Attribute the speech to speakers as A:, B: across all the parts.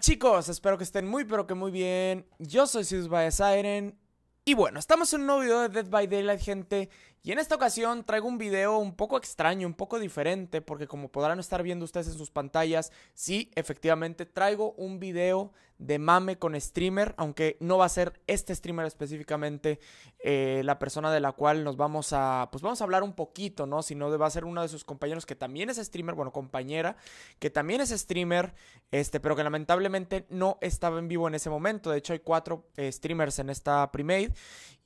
A: chicos, espero que estén muy pero que muy bien. Yo soy sus by Y bueno, estamos en un nuevo video de Dead by Daylight, gente. Y en esta ocasión traigo un video un poco extraño, un poco diferente, porque como podrán estar viendo ustedes en sus pantallas, sí, efectivamente traigo un video de mame con streamer, aunque no va a ser este streamer específicamente eh, la persona de la cual nos vamos a, pues vamos a hablar un poquito, ¿no? Sino de, va a ser uno de sus compañeros que también es streamer, bueno, compañera, que también es streamer, este, pero que lamentablemente no estaba en vivo en ese momento. De hecho, hay cuatro eh, streamers en esta premade.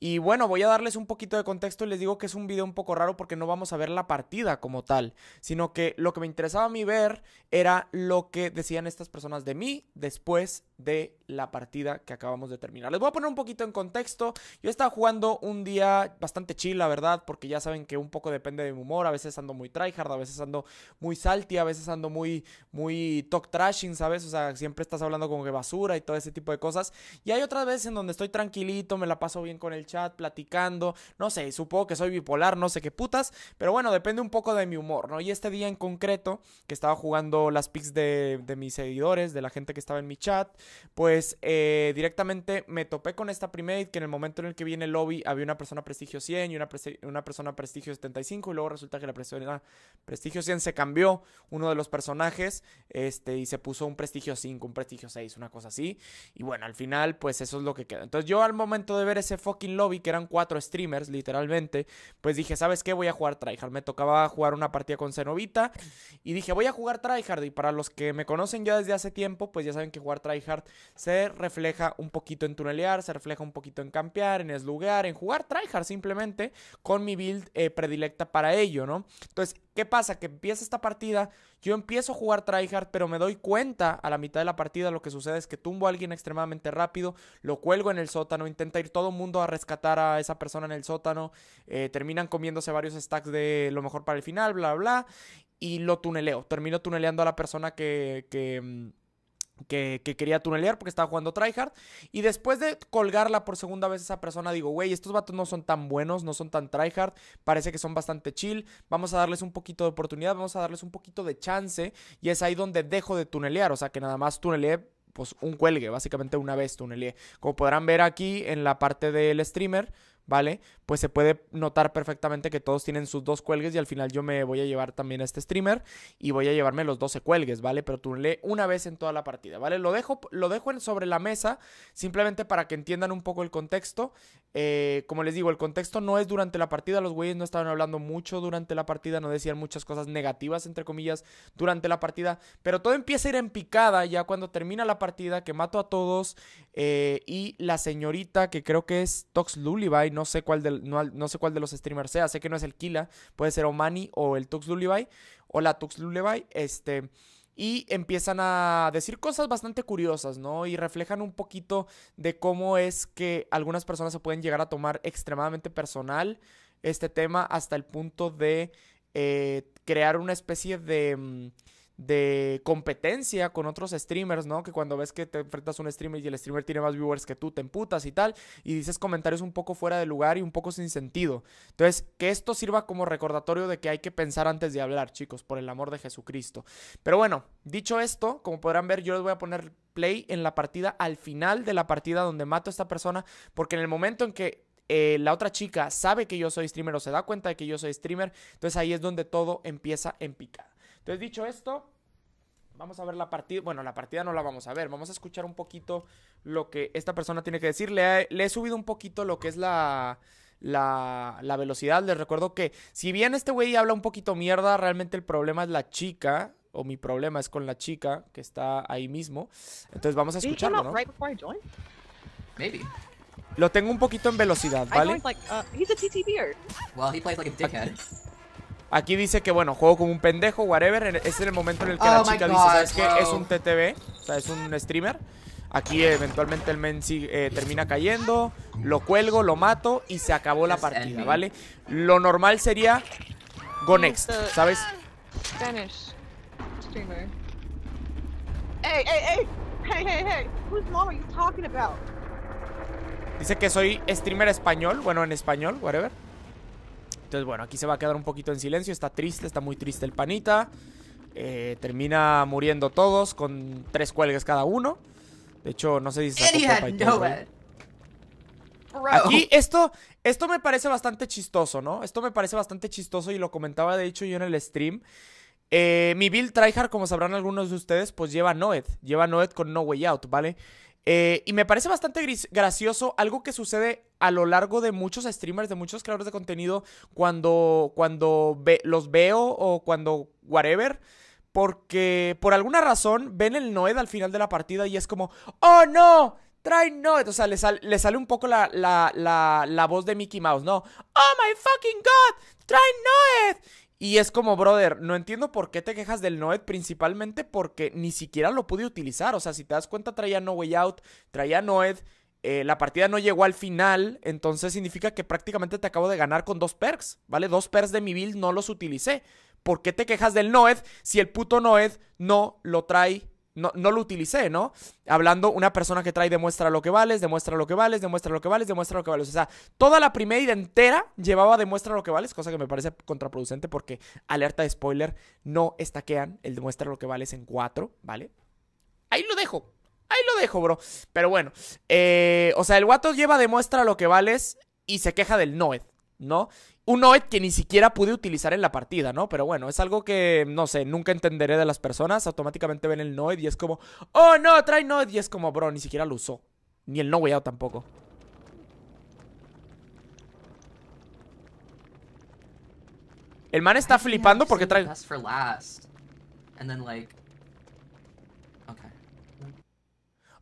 A: Y bueno, voy a darles un poquito de contexto y les digo que es un video un poco raro porque no vamos a ver la partida como tal, sino que lo que me interesaba a mí ver era lo que decían estas personas de mí después de they la partida que acabamos de terminar. Les voy a poner un poquito en contexto. Yo estaba jugando un día bastante chill, la verdad, porque ya saben que un poco depende de mi humor. A veces ando muy tryhard, a veces ando muy salty, a veces ando muy, muy talk trashing, ¿sabes? O sea, siempre estás hablando con que basura y todo ese tipo de cosas. Y hay otras veces en donde estoy tranquilito, me la paso bien con el chat, platicando. No sé, supongo que soy bipolar, no sé qué putas. Pero bueno, depende un poco de mi humor, ¿no? Y este día en concreto, que estaba jugando las pics de, de mis seguidores, de la gente que estaba en mi chat, pues pues, eh, directamente me topé con esta primate que en el momento en el que viene el lobby había una persona prestigio 100 y una, una persona prestigio 75 y luego resulta que la persona ah, prestigio 100 se cambió uno de los personajes este, y se puso un prestigio 5, un prestigio 6, una cosa así. Y bueno, al final pues eso es lo que queda. Entonces yo al momento de ver ese fucking lobby que eran cuatro streamers literalmente, pues dije, ¿sabes qué? Voy a jugar tryhard. Me tocaba jugar una partida con Cenovita y dije, voy a jugar tryhard y para los que me conocen ya desde hace tiempo, pues ya saben que jugar tryhard se se refleja un poquito en tunelear, se refleja un poquito en campear, en eslugar, en jugar tryhard simplemente con mi build eh, predilecta para ello, ¿no? Entonces, ¿qué pasa? Que empieza esta partida, yo empiezo a jugar tryhard, pero me doy cuenta a la mitad de la partida lo que sucede es que tumbo a alguien extremadamente rápido, lo cuelgo en el sótano, intenta ir todo el mundo a rescatar a esa persona en el sótano, eh, terminan comiéndose varios stacks de lo mejor para el final, bla, bla, y lo tuneleo, termino tuneleando a la persona que mm, que, quería tunelear porque estaba jugando tryhard. Y después de colgarla por segunda vez esa persona, digo, güey, estos vatos no son tan buenos, no son tan tryhard, parece que son bastante chill, vamos a darles un poquito de oportunidad, vamos a darles un poquito de chance. Y es ahí donde dejo de tunelear, o sea que nada más tuneleé pues un cuelgue, básicamente una vez tuneleé. Como podrán ver aquí en la parte del streamer, ¿vale? pues se puede notar perfectamente que todos tienen sus dos cuelgues y al final yo me voy a llevar también a este streamer y voy a llevarme los 12 cuelgues, ¿vale? Pero turné una vez en toda la partida, ¿vale? Lo dejo, lo dejo sobre la mesa simplemente para que entiendan un poco el contexto. Eh, como les digo, el contexto no es durante la partida, los güeyes no estaban hablando mucho durante la partida, no decían muchas cosas negativas, entre comillas, durante la partida, pero todo empieza a ir en picada ya cuando termina la partida, que mato a todos eh, y la señorita que creo que es Tox Lullaby, no sé cuál del no, sé cuál de los streamers sea, sé que no es el Kila, puede ser Omani o el Tux Lullaby, o la Tux Lullaby, este y empiezan a decir cosas bastante curiosas, ¿no? Y reflejan un poquito de cómo es que algunas personas se pueden llegar a tomar extremadamente personal este tema hasta el punto de eh, crear una especie de... Mm, de competencia con otros streamers, ¿no? Que cuando ves que te enfrentas a un streamer y el streamer tiene más viewers que tú, te emputas y tal, y dices comentarios un poco fuera de lugar y un poco sin sentido. Entonces, que esto sirva como recordatorio de que hay que pensar antes de hablar, chicos, por el amor de Jesucristo. Pero bueno, dicho esto, como podrán ver, yo les voy a poner play en la partida al final de la partida donde mato a esta persona, porque en el momento en que eh, la otra chica sabe que yo soy streamer o se da cuenta de que yo soy streamer, entonces ahí es donde todo empieza en picada. Entonces, dicho esto, vamos a ver la partida. Bueno, la partida no la vamos a ver. Vamos a escuchar un poquito lo que esta persona tiene que decir. Le he, subido un poquito lo que es la, la, velocidad. Les recuerdo que, si bien este güey habla un poquito mierda, realmente el problema es la chica. O mi problema es con la chica que está ahí mismo. Entonces vamos a escucharlo, ¿no? Lo tengo un poquito en velocidad, ¿vale?
B: dickhead.
A: Aquí dice que, bueno, juego como un pendejo, whatever. Es el momento en el que oh la chica dice, ¿sabes que Es un TTV, o sea, es un streamer. Aquí eventualmente el men eh, termina cayendo, lo cuelgo, lo mato y se acabó la partida, ¿vale? Lo normal sería go next, ¿sabes?
B: Spanish streamer. Hey, hey, hey. Hey, hey, mom are you talking about?
A: Dice que soy streamer español, bueno, en español, whatever. Entonces, bueno, aquí se va a quedar un poquito en silencio. Está triste, está muy triste el panita. Eh, termina muriendo todos con tres cuelgues cada uno. De hecho, no sé se dice... Aquí esto, esto me parece bastante chistoso, ¿no? Esto me parece bastante chistoso y lo comentaba de hecho yo en el stream. Eh, mi build tryhard, como sabrán algunos de ustedes, pues lleva Noed. Lleva Noed con No Way Out, ¿vale? Eh, y me parece bastante gracioso algo que sucede a lo largo de muchos streamers, de muchos creadores de contenido, cuando, cuando los veo o cuando whatever. Porque por alguna razón ven el Noed al final de la partida y es como, ¡Oh no! trae Noed! O sea, le, sale un poco la, la, la, voz de Mickey Mouse, ¿no? ¡Oh my fucking god! trae Noed! Y es como, brother, no entiendo por qué te quejas del Noed, principalmente porque ni siquiera lo pude utilizar. O sea, si te das cuenta, traía No Way Out, traía Noed, eh, la partida no llegó al final, entonces significa que prácticamente te acabo de ganar con dos perks, ¿vale? Dos perks de mi build no los utilicé. ¿Por qué te quejas del Noed si el puto Noed no lo trae no, lo utilicé, ¿no? Hablando una persona que trae demuestra lo que vales, demuestra lo que vales, demuestra lo que vales, demuestra lo que vales. O sea, toda la primera entera llevaba demuestra lo que vales, cosa que me parece contraproducente porque alerta de spoiler, no estaquean el demuestra lo que vales en 4, ¿vale? Ahí lo dejo. Ahí lo dejo, bro. Pero bueno, eh, o sea, el guato lleva demuestra lo que vales y se queja del Noed, ¿no? Un Noed que ni siquiera pude utilizar en la partida, ¿no? Pero bueno, es algo que, no sé, nunca entenderé de las personas. Automáticamente ven el Noed y es como, oh no, trae Noed. Y es como, bro, ni siquiera lo usó. Ni el No Out tampoco. El man está flipando porque trae.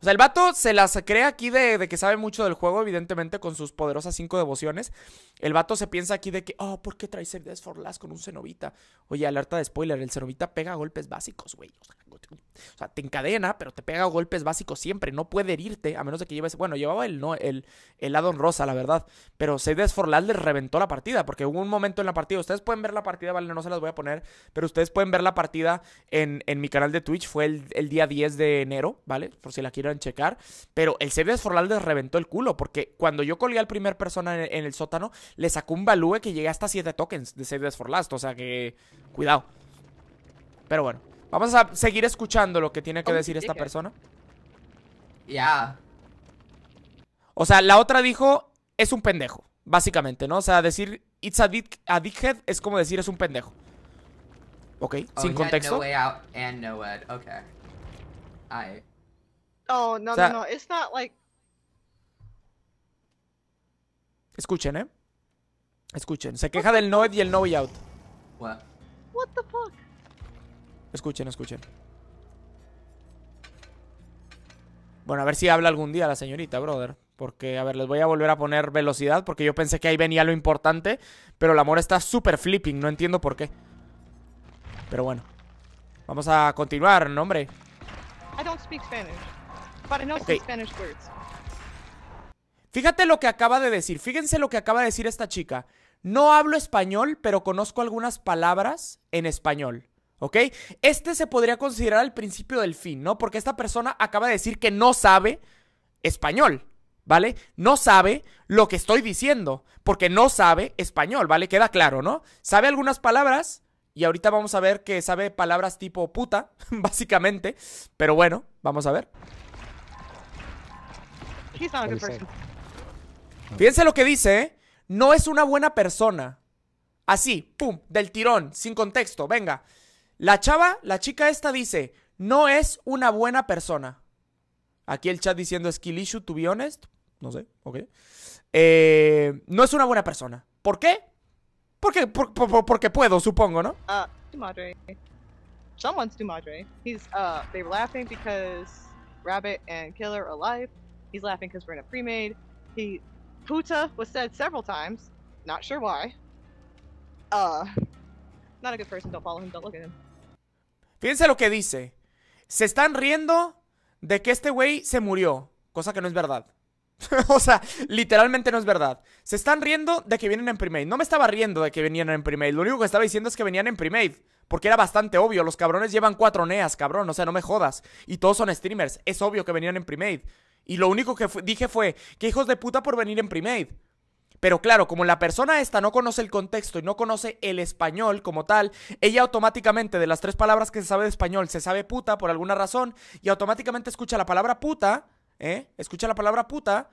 A: O sea, el vato se las crea aquí de, de, que sabe mucho del juego, evidentemente, con sus poderosas cinco devociones. El vato se piensa aquí de que, oh, ¿por qué trae Death for con un cenovita? Oye, alerta de spoiler, el cenovita pega golpes básicos, güey. O sea, te encadena, pero te pega golpes básicos siempre. No puede herirte, a menos de que lleves... Bueno, llevaba el, no, el, el Adon Rosa, la verdad. Pero Save for reventó la partida, porque hubo un momento en la partida... Ustedes pueden ver la partida, vale, no se las voy a poner, pero ustedes pueden ver la partida en, mi canal de Twitch. Fue el, día 10 de enero, ¿vale? Por si la quieren checar. Pero el Save for reventó el culo, porque cuando yo colgué al primer persona en el sótano le sacó un value que llegué hasta 7 tokens de Save This for Last. O sea que, cuidado. Pero bueno, vamos a seguir escuchando lo que tiene que decir esta persona. Ya. O sea, la otra dijo, es un pendejo, básicamente, ¿no? O sea, decir it's a, dickhead es como decir es un pendejo. Ok, oh, sin contexto. No way
B: and no Okay. I... Oh, no, no, no, it's not like...
A: Escuchen, ¿eh? Escuchen, se queja del no y el no way out. What? the fuck? Escuchen, escuchen. Bueno, a ver si habla algún día la señorita, brother. Porque, a ver, les voy a volver a poner velocidad porque yo pensé que ahí venía lo importante. Pero el amor está súper flipping, no entiendo por qué. Pero bueno. Vamos a continuar, ¿no, hombre?
B: I don't speak Spanish, but I know Spanish words.
A: Fíjate lo que acaba de decir, fíjense lo que acaba de decir esta chica. No hablo español, pero conozco algunas palabras en español. ¿Ok? Este se podría considerar el principio del fin, ¿no? Porque esta persona acaba de decir que no sabe español, ¿vale? No sabe lo que estoy diciendo, porque no sabe español, ¿vale? Queda claro, ¿no? Sabe algunas palabras, y ahorita vamos a ver que sabe palabras tipo puta, básicamente. Pero bueno, vamos a ver. Fíjense lo que dice, ¿eh? No es una buena persona. Así, pum, del tirón, sin contexto, venga. La chava, la chica esta dice, no es una buena persona. Aquí el chat diciendo skill issue, to be honest. No sé, ok. Eh, no es una buena persona. ¿Por qué? Porque, por, por, puedo, supongo, ¿no? Ah,
B: Someone's Dumadre. He's, uh, they're laughing because Rabbit and Killer are alive. He's laughing because we're in a pre-made. He Puta
A: Fíjense lo que dice. Se están riendo de que este güey se murió. Cosa que no es verdad. o sea, literalmente no es verdad. Se están riendo de que vienen en primade No me estaba riendo de que venían en primade Lo único que estaba diciendo es que venían en primade Porque era bastante obvio. Los cabrones llevan cuatro neas, cabrón. O sea, no me jodas. Y todos son streamers. Es obvio que venían en primade y lo único que dije fue, que hijos de puta por venir en Primade. Pero claro, como la persona esta no conoce el contexto y no conoce el español como tal, ella automáticamente de las tres palabras que se sabe de español se sabe puta por alguna razón y automáticamente escucha la palabra puta, ¿eh? Escucha la palabra puta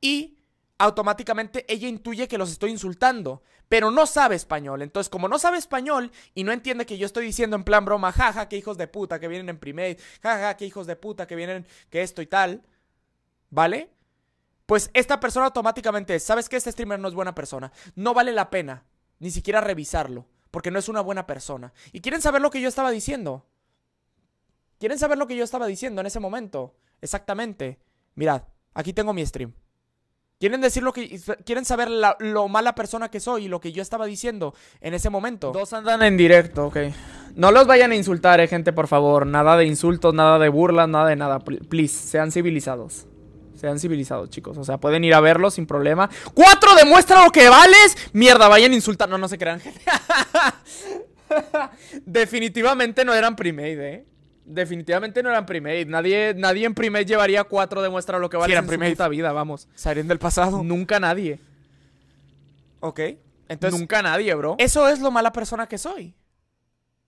A: y automáticamente ella intuye que los estoy insultando, pero no sabe español. Entonces, como no sabe español y no entiende que yo estoy diciendo en plan broma, jaja, que hijos de puta que vienen en primer jaja, que hijos de puta que vienen, que esto y tal, ¿vale? Pues esta persona automáticamente, ¿sabes que Este streamer no es buena persona. No vale la pena ni siquiera revisarlo, porque no es una buena persona. ¿Y quieren saber lo que yo estaba diciendo? ¿Quieren saber lo que yo estaba diciendo en ese momento? Exactamente. Mirad, aquí tengo mi stream. Quieren decir lo que. Quieren saber lo mala persona que soy y lo que yo estaba diciendo en ese momento. Dos andan en directo, ok. No los vayan a insultar, eh, gente, por favor. Nada de insultos, nada de burlas, nada de nada. Please, sean civilizados han civilizados, chicos. O sea, pueden ir a verlo sin problema. ¡Cuatro! ¡Demuestra lo que vales! Mierda, vayan insultando No, no se crean. Definitivamente no eran primate, eh. Definitivamente no eran primate. Nadie, nadie en primate llevaría cuatro demuestra lo que vales. en vida, vamos. Salen del pasado. Nunca nadie. Ok. Entonces. Nunca nadie, bro. Eso es lo mala persona que soy.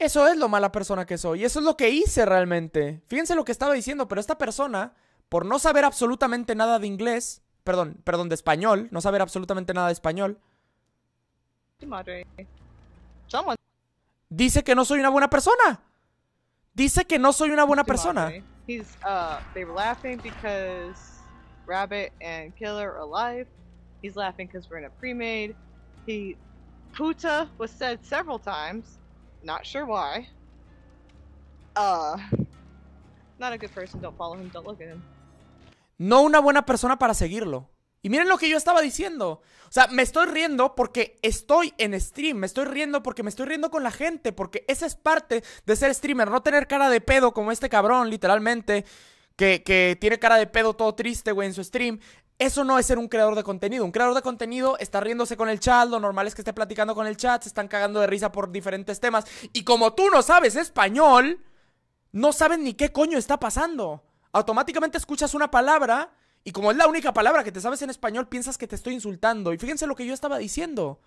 A: Eso es lo mala persona que soy. Eso es lo que hice realmente. Fíjense lo que estaba diciendo, pero esta persona por no saber absolutamente nada de inglés, perdón, perdón, de español, no saber absolutamente nada de español, dice que no soy una buena persona. Dice que no soy una buena persona.
B: He's, uh, they were laughing because Rabbit and Killer are alive. He's laughing because we're in a pre-made. He, puta was said several times. Not sure why. Uh, not a good person. Don't follow him. Don't look at him
A: no una buena persona para seguirlo. Y miren lo que yo estaba diciendo. O sea, me estoy riendo porque estoy en stream, me estoy riendo porque me estoy riendo con la gente, porque esa es parte de ser streamer, no tener cara de pedo como este cabrón, literalmente, que, tiene cara de pedo todo triste, güey, en su stream. Eso no es ser un creador de contenido. Un creador de contenido está riéndose con el chat, lo normal es que esté platicando con el chat, se están cagando de risa por diferentes temas. Y como tú no sabes español, no saben ni qué coño está pasando automáticamente escuchas una palabra y como es la única palabra que te sabes en español, piensas que te estoy insultando. Y fíjense lo que yo estaba diciendo.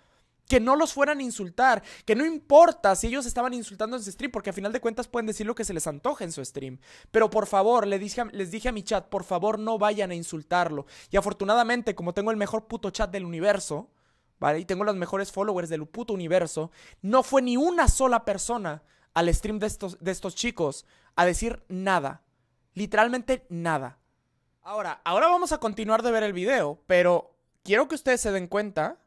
A: Que no los fueran a insultar, que no importa si ellos estaban insultando en su stream, porque a final de cuentas pueden decir lo que se les antoje en su stream. Pero por favor, les dije, a, les dije a mi chat, por favor no vayan a insultarlo. Y afortunadamente, como tengo el mejor puto chat del universo, ¿vale? Y tengo los mejores followers del puto universo, no fue ni una sola persona al stream de estos, de estos chicos a decir nada. Literalmente nada. Ahora, ahora vamos a continuar de ver el video, pero quiero que ustedes se den cuenta,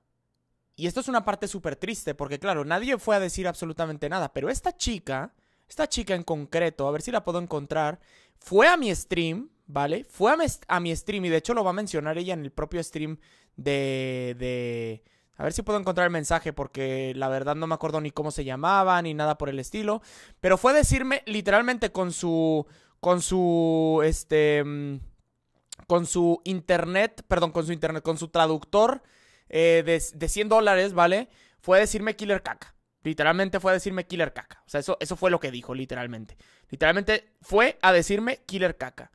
A: y esto es una parte súper triste, porque claro, nadie fue a decir absolutamente nada, pero esta chica, esta chica en concreto, a ver si la puedo encontrar, fue a mi stream, ¿vale? Fue a mi, a mi stream, y de hecho lo va a mencionar ella en el propio stream de, de... A ver si puedo encontrar el mensaje porque la verdad no me acuerdo ni cómo se llamaba ni nada por el estilo. Pero fue a decirme literalmente con su con su, este, mm, con su internet, perdón, con su internet, con su traductor eh, de, 100 dólares, ¿vale? Fue a decirme killer caca. Literalmente fue a decirme killer caca. O sea, eso, eso fue lo que dijo, literalmente. Literalmente fue a decirme killer caca.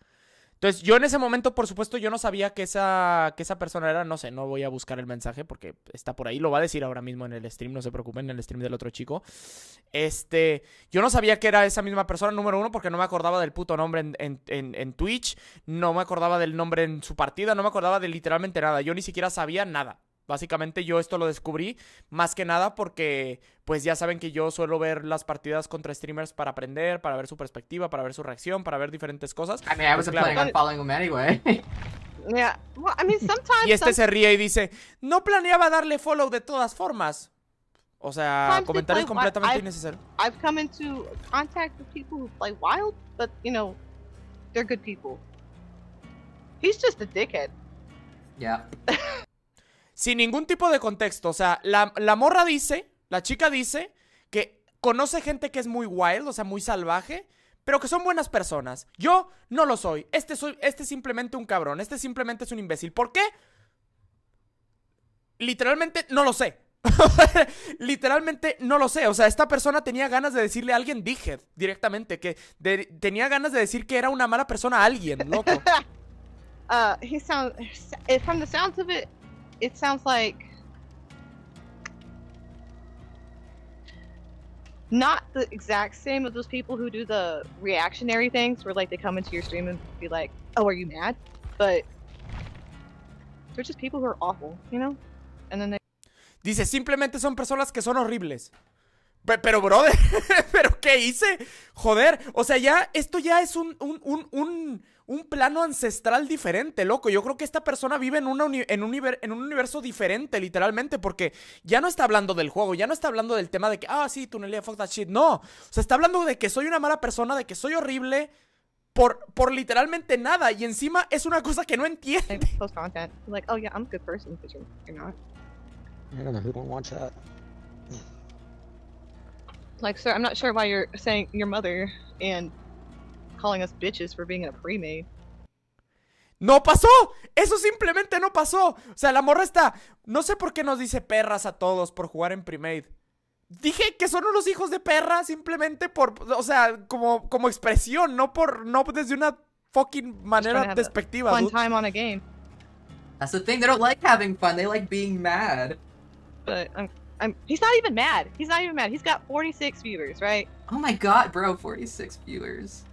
A: Entonces, yo en ese momento, por supuesto, yo no sabía que esa, esa persona era, no sé, no voy a buscar el mensaje porque está por ahí, lo va a decir ahora mismo en el stream, no se preocupen, en el stream del otro chico. Este, yo no sabía que era esa misma persona, número uno, porque no me acordaba del puto nombre en Twitch, no me acordaba del nombre en su partida, no me acordaba de literalmente nada, yo ni siquiera sabía nada. Básicamente yo esto lo descubrí más que nada porque pues ya saben que yo suelo ver las partidas contra streamers para aprender, para ver su perspectiva, para ver su reacción, para ver diferentes cosas. I mean, I pues, wasn't planning on following him anyway. Yeah. Well, I mean, sometimes, y este se ríe y dice, no planeaba darle follow de todas formas. O sea, comentarios completamente innecesarios. I've
B: come into contact with people who play wild, but you know, they're good people.
A: He's just a dickhead. Yeah. sin ningún tipo de contexto. O sea, la, morra dice, la chica dice que conoce gente que es muy wild, o sea, muy salvaje, pero que son buenas personas. Yo no lo soy. Este, soy, este es simplemente un cabrón. Este simplemente es un imbécil. ¿Por qué? Literalmente no lo sé. Literalmente no lo sé. O sea, esta persona tenía ganas de decirle a alguien dije directamente. Que tenía ganas de decir que era una mala persona a alguien, loco.
B: it sounds like not the exact same of those people who do the reactionary things where like they come into your stream and be like, "Oh, are you mad?" But they're just people who are awful, you know?
A: And then they Dice, simplemente son personas que son horribles. Pero, brother, ¿pero qué hice? Joder, o sea, ya, esto ya es un, un, un, un, plano ancestral diferente, loco. Yo creo que esta persona vive en, una en, un universo diferente, literalmente, porque ya no está hablando del juego, ya no está hablando del tema de que, ah, sí, tunelía, fuck that shit. No, o sea, está hablando de que soy una mala persona, de que soy horrible, por, por literalmente nada y encima es una cosa que no entiende.
B: Like, sir, I'm not sure why you're saying your mother and calling us bitches for being a pre-made.
A: ¡No pasó! ¡Eso simplemente no pasó! O sea, la morra está. No sé por qué nos dice perras a todos por jugar en pre-made. Dije que son unos hijos de perra simplemente por. O sea, como, como expresión, no por. No desde una fucking manera despectiva. Fun time on a game. That's the thing, they don't like having fun, they like being
B: mad. But um, he's not even mad. He's not even mad. He's got 46 viewers, right? Oh my god, bro, 46 viewers.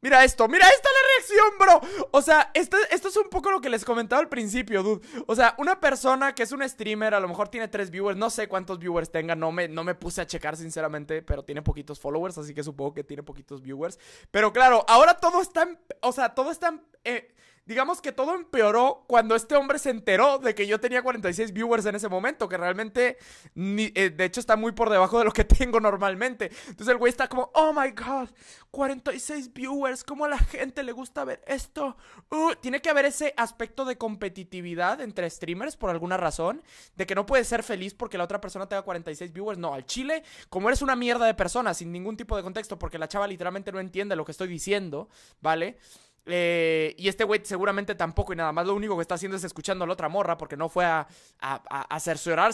A: Mira esto, mira esta la reacción, bro O sea, esto, es un poco lo que les comentaba al principio, dude O sea, una persona que es un streamer, a lo mejor tiene tres viewers No sé cuántos viewers tenga, no me, puse a checar sinceramente Pero tiene poquitos followers, así que supongo que tiene poquitos viewers Pero claro, ahora todo está en, O sea, todo está en, eh, digamos que todo empeoró cuando este hombre se enteró de que yo tenía 46 viewers en ese momento, que realmente, eh, de hecho, está muy por debajo de lo que tengo normalmente. Entonces el güey está como, oh my god, 46 viewers, ¿cómo a la gente le gusta ver esto? Uh, tiene que haber ese aspecto de competitividad entre streamers por alguna razón, de que no puedes ser feliz porque la otra persona tenga 46 viewers. No, al chile, como eres una mierda de persona, sin ningún tipo de contexto, porque la chava literalmente no entiende lo que estoy diciendo, ¿vale? Eh, y este güey seguramente tampoco y nada más lo único que está haciendo es escuchando a la otra morra porque no fue a, a,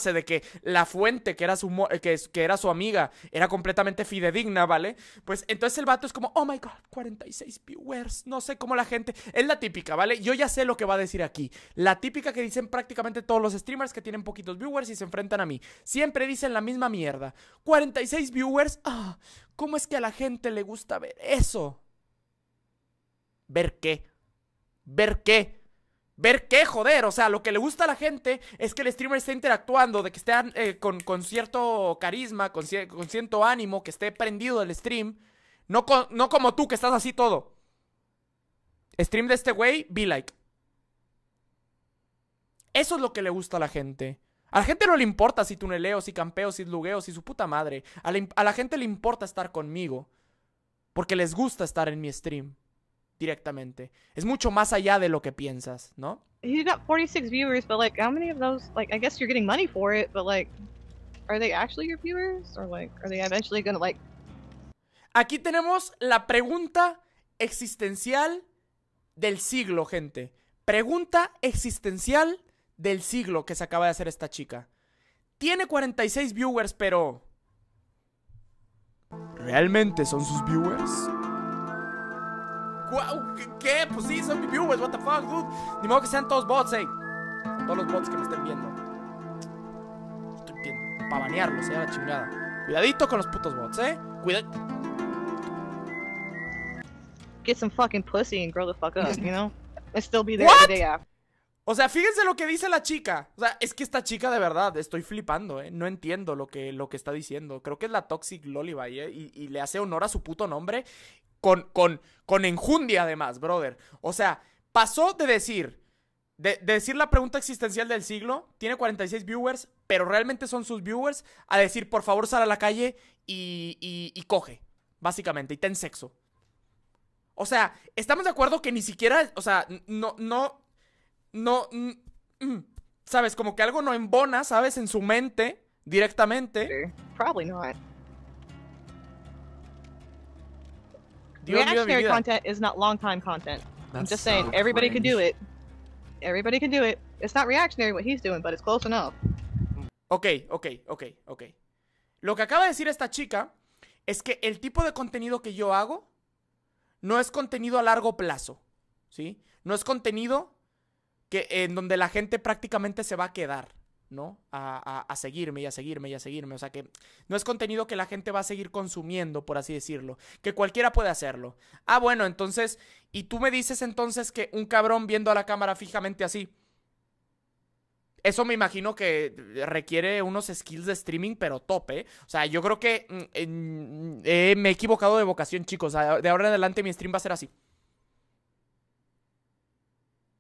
A: de que la fuente que era, su, que, que era su amiga era completamente fidedigna, ¿vale? Pues entonces el vato es como, oh my god, 46 viewers, no sé cómo la gente... Es la típica, ¿vale? Yo ya sé lo que va a decir aquí. La típica que dicen prácticamente todos los streamers que tienen poquitos viewers y se enfrentan a mí. Siempre dicen la misma mierda. 46 viewers, ah, ¿cómo es que a la gente le gusta ver eso? ¿Ver qué? ¿Ver qué? Ver qué, joder, o sea, lo que le gusta a la gente es que el streamer esté interactuando, de que esté eh, con, cierto carisma, con, cierto ánimo, que esté prendido del stream. No, no como tú, que estás así todo. Stream de este güey, be like. Eso es lo que le gusta a la gente. A la gente no le importa si tuneleo, si campeo, si lugueo, si su puta madre. A la, a la gente le importa estar conmigo. Porque les gusta estar en mi stream directamente. Es mucho más allá de lo que piensas, ¿no? He got 46 viewers, but like how many of those like I guess you're
B: getting money for it, but like are they actually your viewers or like are they eventually gonna like
A: Aquí tenemos la pregunta existencial del siglo, gente. Pregunta existencial del siglo que se acaba de hacer esta chica. Tiene 46 viewers, pero ¿realmente son sus viewers? ¿qué, Pues sí, son mis viewers, what the fuck, dude. Ni modo que sean todos bots, eh. Todos los bots que me estén viendo. Estoy bien. Para banearlos, eh, la chingada. Cuidadito con los putos bots, eh. Cuidado.
B: Get some fucking pussy and grow the fuck up, you know? still be what? the
A: O sea, fíjense lo que dice la chica. O sea, es que esta chica de verdad, estoy flipando, ¿eh? No entiendo lo que, lo que está diciendo. Creo que es la Toxic Lollibay, ¿eh? Y, y, le hace honor a su puto nombre con, con, con enjundia además, brother. O sea, pasó de decir, de, decir la pregunta existencial del siglo, tiene 46 viewers, pero realmente son sus viewers, a decir, por favor, sal a la calle y, y, y coge, básicamente, y ten sexo. O sea, estamos de acuerdo que ni siquiera, o sea, no, no, no, mm, mm, sabes, como que algo no embona, sabes, en su mente directamente. Probably not. Reactionary content
B: is not long time content. I'm just saying, everybody can do it. Everybody can do it. It's not reactionary what he's doing, but it's close enough.
A: Okay, okay, okay, okay. Lo que acaba de decir esta chica es que el tipo de contenido que yo hago no es contenido a largo plazo, ¿sí? No es contenido que, en donde la gente prácticamente se va a quedar. ¿no? A, seguirme y a seguirme y a seguirme. O sea que no es contenido que la gente va a seguir consumiendo, por así decirlo. Que cualquiera puede hacerlo. Ah, bueno, entonces, y tú me dices entonces que un cabrón viendo a la cámara fijamente así. Eso me imagino que requiere unos skills de streaming, pero tope. O sea, yo creo que mm, eh, me he equivocado de vocación, chicos. De ahora en adelante mi stream va a ser así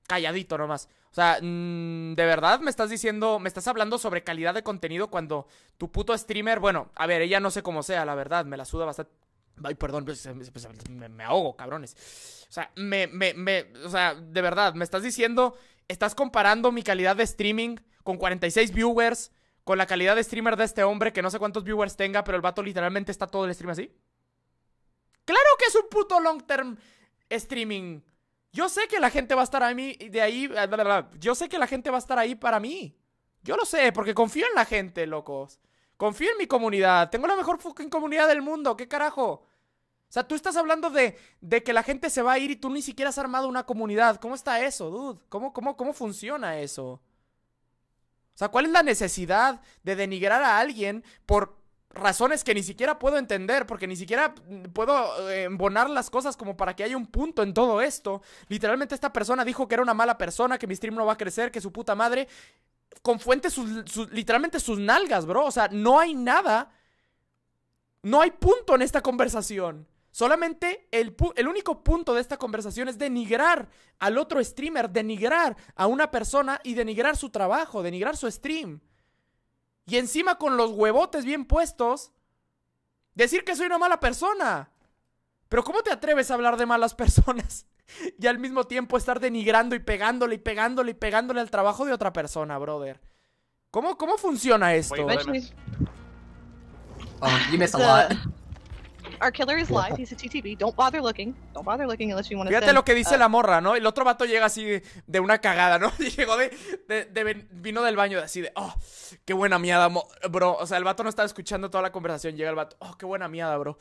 A: calladito nomás. O sea, mm, de verdad me estás diciendo, me estás hablando sobre calidad de contenido cuando tu puto streamer, bueno, a ver, ella no sé cómo sea, la verdad, me la suda bastante. Ay, perdón, pues, me, ahogo, cabrones. O sea, me, me, me, o sea, de verdad, me estás diciendo, estás comparando mi calidad de streaming con 46 viewers, con la calidad de streamer de este hombre, que no sé cuántos viewers tenga, pero el vato literalmente está todo el stream así. Claro que es un puto long term streaming yo sé que la gente va a estar a mí de ahí. Yo sé que la gente va a estar ahí para mí. Yo lo sé, porque confío en la gente, locos. Confío en mi comunidad. Tengo la mejor fucking comunidad del mundo. ¿Qué carajo? O sea, tú estás hablando de, que la gente se va a ir y tú ni siquiera has armado una comunidad. ¿Cómo está eso, dude? ¿Cómo, cómo, cómo funciona eso? O sea, ¿cuál es la necesidad de denigrar a alguien por razones que ni siquiera puedo entender, porque ni siquiera puedo eh, embonar las cosas como para que haya un punto en todo esto. Literalmente esta persona dijo que era una mala persona, que mi stream no va a crecer, que su puta madre, con fuente literalmente sus nalgas, bro. O sea, no hay nada, no hay punto en esta conversación. Solamente el, el, único punto de esta conversación es denigrar al otro streamer, denigrar a una persona y denigrar su trabajo, denigrar su stream. Y encima con los huevotes bien puestos, decir que soy una mala persona. Pero ¿cómo te atreves a hablar de malas personas? y al mismo tiempo estar denigrando y pegándole y pegándole y pegándole al trabajo de otra persona, brother. ¿Cómo, cómo funciona esto? Oh,
B: Fíjate lo que dice
A: la morra, ¿no? El otro vato llega así de una cagada, ¿no? llegó de, Vino del baño así de. ¡Oh! ¡Qué buena mierda, bro! O sea, el vato no estaba escuchando toda la conversación. Llega el vato. ¡Oh, qué buena mierda, bro!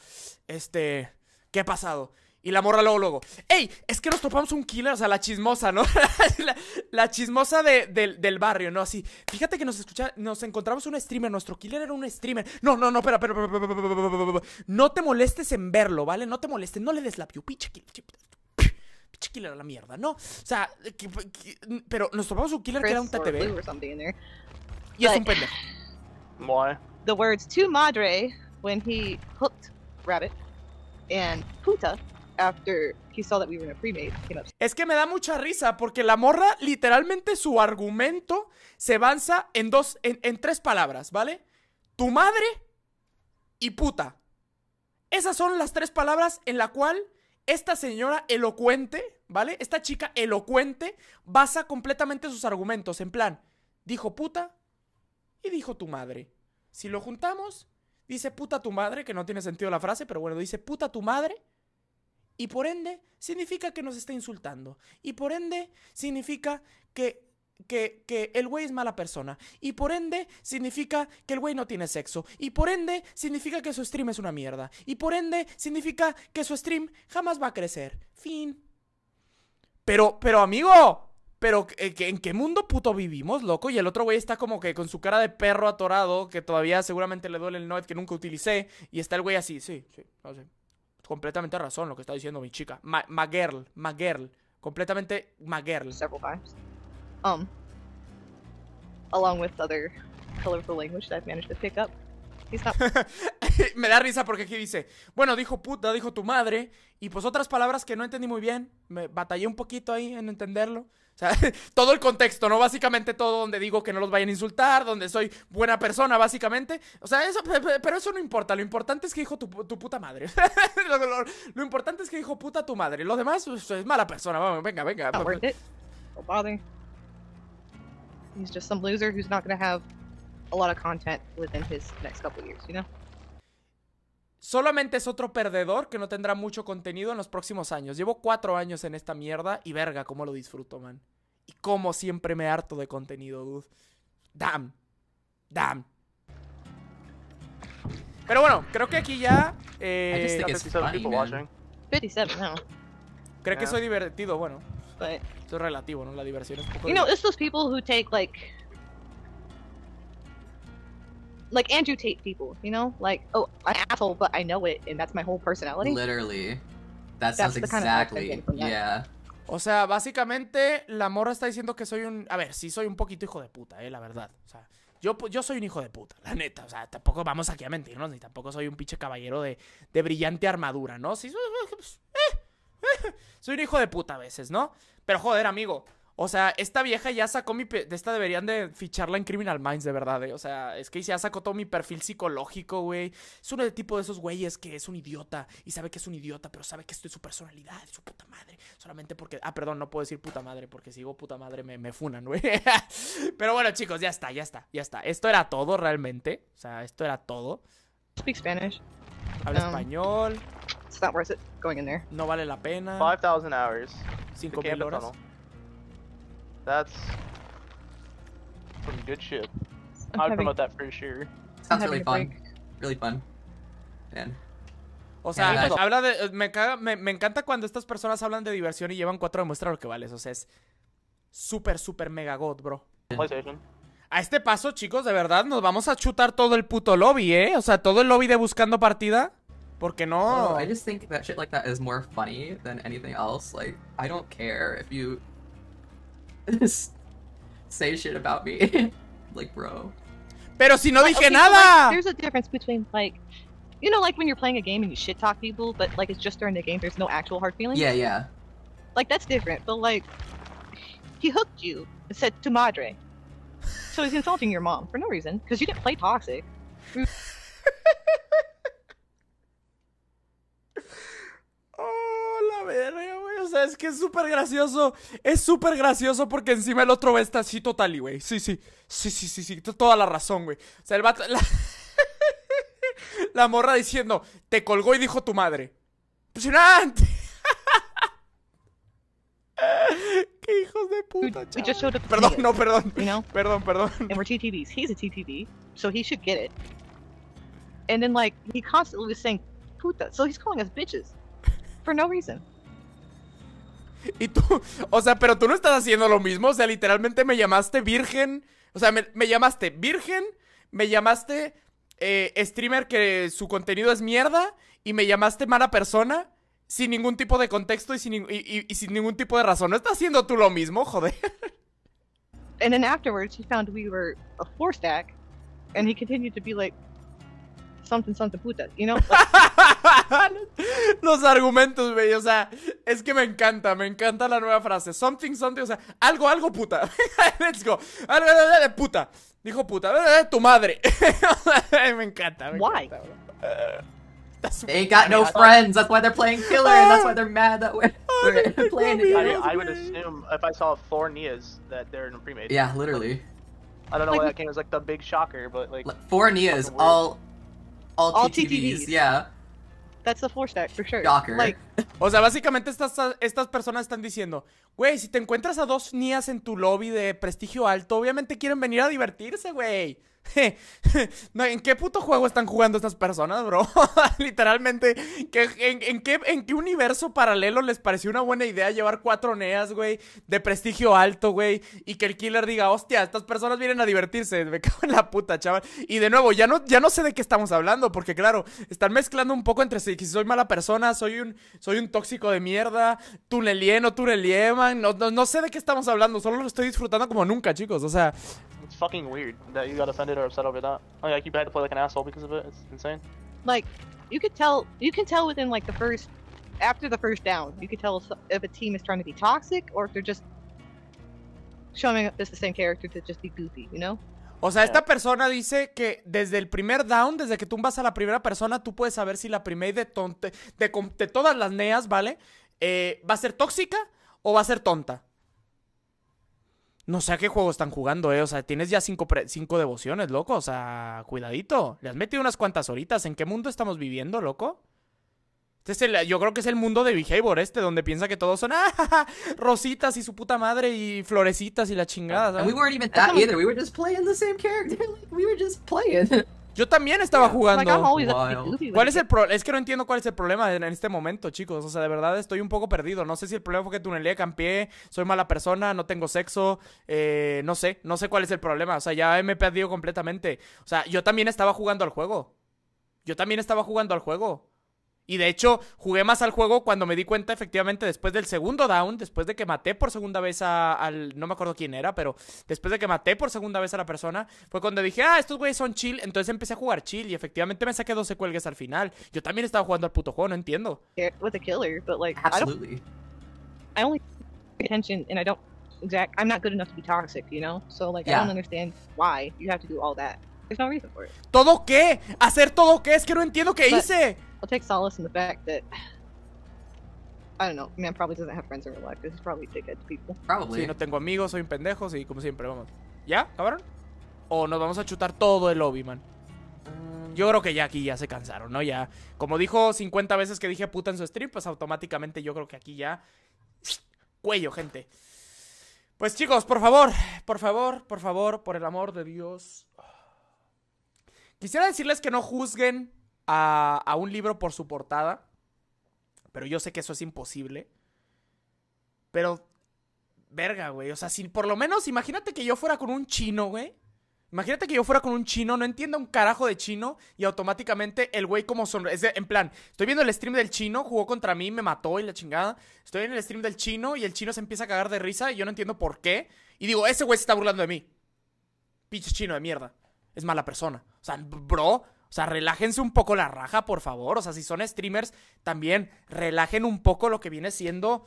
A: Este. ¿Qué ha pasado? Y la morra luego, luego, ¡Ey! Es que nos topamos un killer, o sea, la chismosa, ¿no? la, chismosa del, barrio, ¿no? Así, fíjate que nos escucha, nos encontramos un streamer, nuestro killer era un streamer. No, no, no, espera, pero, no te molestes en verlo, ¿vale? No te molestes, no le des la view, Picha killer. Pinche killer a la mierda, ¿no? O sea, pero nos topamos un killer que era un TTV. Y es un pendejo. Why?
B: The words to madre when he hooked rabbit and puta
A: es que me da mucha risa porque la morra literalmente su argumento se avanza en dos en, en tres palabras, ¿vale? Tu madre y puta. Esas son las tres palabras en la cual esta señora elocuente, ¿vale? Esta chica elocuente basa completamente sus argumentos en plan, dijo puta y dijo tu madre. Si lo juntamos, dice puta tu madre, que no tiene sentido la frase, pero bueno, dice puta tu madre y por ende, significa que nos está insultando. Y por ende, significa que, que, que el güey es mala persona. Y por ende, significa que el güey no tiene sexo. Y por ende, significa que su stream es una mierda. Y por ende, significa que su stream jamás va a crecer. Fin. Pero, pero amigo, pero eh, ¿en qué mundo puto vivimos, loco? Y el otro güey está como que con su cara de perro atorado, que todavía seguramente le duele el noet que nunca utilicé. Y está el güey así, sí, sí, no sé completamente razón lo que está diciendo mi chica. My, girl, girl. Completamente my girl.
B: Um, along with other
A: colorful language that I've managed to pick up. Me da risa porque aquí dice, bueno, dijo puta, dijo tu madre, y pues otras palabras que no entendí muy bien, me batallé un poquito ahí en entenderlo. O sea, todo el contexto, ¿no? Básicamente todo donde digo que no los vayan a insultar, donde soy buena persona, básicamente. O sea, eso, pero eso no importa. Lo importante es que dijo tu, puta madre. lo, importante es que dijo puta tu madre. Lo demás pues, es mala persona. venga, venga. Ah, pues, oh,
B: He's just some loser who's not gonna have a lot of content
A: within his next couple years, you know? Solamente es otro perdedor que no tendrá mucho contenido en los próximos años. Llevo cuatro años en esta mierda y verga, cómo lo disfruto, man. Y cómo siempre me harto de contenido, dude. Damn. Damn. Pero bueno, creo que aquí ya... 57 eh, Creo que soy divertido, bueno. es relativo, ¿no? La diversión es un poco...
B: people who like like Andrew Tate people, you know? Like, oh, I'm an but I know it, and that's
A: my whole personality. Literally.
B: That sounds exactly. Yeah.
A: O sea, básicamente la morra está diciendo que soy un. A ver, sí soy un poquito hijo de puta, eh, la verdad. O sea, yo, yo soy un hijo de puta, la neta. O sea, tampoco vamos aquí a mentirnos, ni tampoco soy un pinche caballero de, de brillante armadura, ¿no? Sí, soy eh, eh, un hijo de puta a veces, ¿no? Pero joder, amigo. O sea, esta vieja ya sacó mi... De Esta deberían de ficharla en Criminal Minds, de verdad, eh. O sea, es que ya sacó todo mi perfil psicológico, güey. Es uno del tipo de esos güeyes que es un idiota y sabe que es un idiota, pero sabe que esto es su personalidad, su puta madre. Solamente porque... Ah, perdón, no puedo decir puta madre porque si digo puta madre me, me funan, güey. pero bueno, chicos, ya está, ya está, ya está. Esto era todo realmente. O sea, esto era todo. Speak Spanish. Habla um, español.
B: It's not going in there. No vale la pena. 5,000 hours. 5,000 horas. That's some good shit. I'm I would promote
A: that for sure.
B: Sounds really fun. Really fun. Man.
A: O sea, pues, habla de. Eh, me, caga, me, me, encanta cuando estas personas hablan de diversión y llevan cuatro de muestra lo que vales. O sea, es súper, súper mega god, bro. PlayStation. A este paso, chicos, de verdad, nos vamos a chutar todo el puto lobby, ¿eh? O sea, todo el lobby de buscando partida. Porque
B: no. Oh, I just think that shit like that is more funny than anything else. Like, I don't care if you say shit about me. like, bro.
A: Pero si no like, dije okay, nada. So, like, there's
B: a difference between like, you know, like when you're playing a game and you shit talk people, but like it's just during the game. There's no actual hard feelings. Yeah, yeah. Like that's different. But like, he hooked you and said to madre," so he's insulting your mom for no reason because you didn't play toxic.
A: la verga, güey. O sea, es que es súper gracioso. Es súper gracioso porque encima el otro está así total, güey. Sí, sí. Sí, sí, sí, sí. Toda la razón, güey. O sea, el vato. La... morra diciendo, te colgó y dijo tu madre. ¡Impresionante! ¡Qué hijos de puta, chaval! Perdón, no, perdón. Perdón, perdón. And we're TTVs. He's a
B: TTV, so he should get it. And then, like, he constantly saying, puta, so he's calling us bitches no reason.
A: Y tú, o sea, pero tú no estás haciendo lo mismo, o sea, literalmente me llamaste virgen, o sea, me, llamaste virgen, me llamaste eh, streamer que su contenido es mierda y me llamaste mala persona sin ningún tipo de contexto y sin, ningún tipo de razón. ¿No estás haciendo tú lo mismo, joder?
B: And then afterwards he found we were four stack and he continued to be like something something puta, you know?
A: Los argumentos, güey. O sea, es que me encanta, me encanta la nueva frase. Something, something, o sea, algo, algo, puta. Let's go. Algo, algo, puta. Dijo puta. Tu madre. me encanta, me why? encanta. got no friends. That's
B: why they're playing killer, that's why they're mad that we're,
A: playing I, I, would assume
B: if I saw four Nias that they're in a premade. Yeah, literally. I don't know why that came as like the big shocker, but like four Nias, all
A: all, all TTVs. yeah. That's for sure. O sea, básicamente estas, estas personas están diciendo, güey, si te encuentras a dos niñas en tu lobby de prestigio alto, obviamente quieren venir a divertirse, güey. ¿En qué puto juego están jugando estas personas, bro? Literalmente, en, qué, universo paralelo les pareció una buena idea llevar cuatro neas, güey? De prestigio alto, güey. Y que el killer diga, hostia, estas personas vienen a divertirse. Me cago en la puta, chaval. Y de nuevo, ya no, ya no sé de qué estamos hablando, porque claro, están mezclando un poco entre Si soy mala persona, soy un, soy un tóxico de mierda, tunelieno, tunelieman. No, no, no sé de qué estamos hablando, solo lo estoy disfrutando como nunca, chicos. O sea, It's fucking weird that you got offended or upset over that. Oh yeah, you had to play like an asshole because of it. It's insane. Like, you could tell. You can
B: tell within like the first, after the first down, you could tell if, a team is trying to be toxic or if they're just showing up as the same character to just be goofy. You
A: know. O sea, esta persona dice que desde el primer down, desde que tumbas a la primera persona, tú puedes saber si la primera de, tonte, de, de, todas las neas, ¿vale? Eh, ¿Va a ser tóxica o va a ser tonta? No sé a qué juego están jugando, eh. O sea, tienes ya cinco, devociones, loco. O sea, cuidadito. Le has metido unas cuantas horitas. ¿En qué mundo estamos viviendo, loco? Este yo creo que es el mundo de Behavior este, donde piensa que todos son ah, rositas y su puta madre y florecitas y la chingada. Yo también estaba jugando. ¿Cuál es el problema? Es que no entiendo cuál es el problema en este momento, chicos. O sea, de verdad estoy un poco perdido. No sé si el problema fue que tunelé, campeé, soy mala persona, no tengo sexo. Eh, no sé, no sé cuál es el problema. O sea, ya me he perdido completamente. O sea, yo también estaba jugando al juego. Yo también estaba jugando al juego. Y de hecho, jugué más al juego cuando me di cuenta, efectivamente, después del segundo down, después de que maté por segunda vez al. No me acuerdo quién era, pero después de que maté por segunda vez a la persona, fue cuando dije, ah, estos güeyes son chill. Entonces empecé a jugar chill y efectivamente me saqué 12 cuelgues al final. Yo también estaba jugando al puto juego, no entiendo. killer, like. I, only attention
B: and I don't. I'm not good enough to be toxic, you know? So, like,
A: ¿Todo qué? ¿Hacer todo qué? Es que no entiendo qué hice.
B: I don't know, man doesn't have friends people. no
A: tengo amigos, soy un pendejo, sí, como siempre, vamos. ¿Ya, cabrón? O nos vamos a chutar todo el lobby, man. Yo creo que ya aquí ya se cansaron, ¿no? Ya, como dijo 50 veces que dije puta en su stream, pues automáticamente yo creo que aquí ya... Cuello, gente. Pues chicos, por favor, por favor, por favor, por el amor de Dios. Quisiera decirles que no juzguen a, un libro por su portada, pero yo sé que eso es imposible. Pero, verga, güey. O sea, si por lo menos, imagínate que yo fuera con un chino, güey. Imagínate que yo fuera con un chino, no entiendo un carajo de chino y automáticamente el güey como sonríe. En plan, estoy viendo el stream del chino, jugó contra mí, me mató y la chingada. Estoy en el stream del chino y el chino se empieza a cagar de risa y yo no entiendo por qué. Y digo, ese güey se está burlando de mí. Pinche chino de mierda es mala persona. O sea, bro, o sea, relájense un poco la raja, por favor. O sea, si son streamers, también relajen un poco lo que viene siendo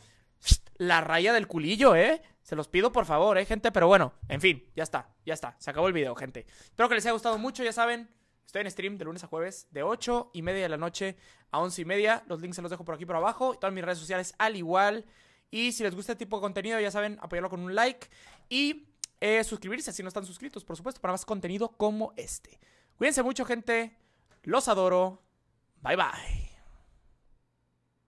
A: la raya del culillo, ¿eh? Se los pido, por favor, ¿eh, gente? Pero bueno, en fin, ya está, ya está. Se acabó el video, gente. Espero que les haya gustado mucho, ya saben. Estoy en stream de lunes a jueves de 8 y media de la noche a 11 y media. Los links se los dejo por aquí por abajo. Y todas mis redes sociales al igual. Y si les gusta este tipo de contenido, ya saben, apoyarlo con un like. Y eh, suscribirse si no están suscritos, por supuesto, para más contenido como este. Cuídense mucho, gente. Los adoro. Bye bye.